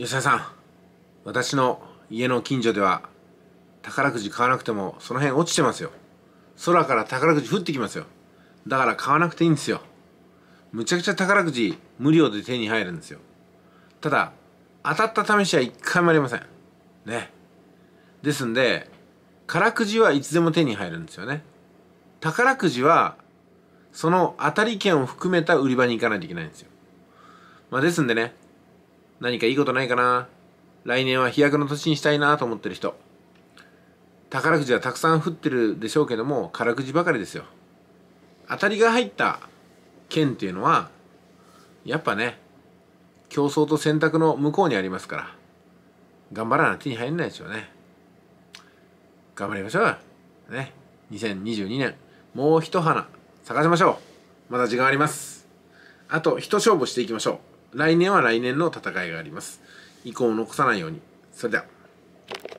吉田さん私の家の近所では宝くじ買わなくてもその辺落ちてますよ空から宝くじ降ってきますよだから買わなくていいんですよむちゃくちゃ宝くじ無料で手に入るんですよただ当たった試しは一回もありませんねですんで辛くじはいつでも手に入るんですよね宝くじはその当たり券を含めた売り場に行かないといけないんですよまあですんでね何かいいことないかな来年は飛躍の年にしたいなと思ってる人宝くじはたくさん降ってるでしょうけども空くじばかりですよ当たりが入った剣っていうのはやっぱね競争と選択の向こうにありますから頑張らな手に入んないですよね頑張りましょうね2022年もう一花咲かせましょうまだ時間ありますあと一勝負していきましょう来年は来年の戦いがあります。以降を残さないように。それでは。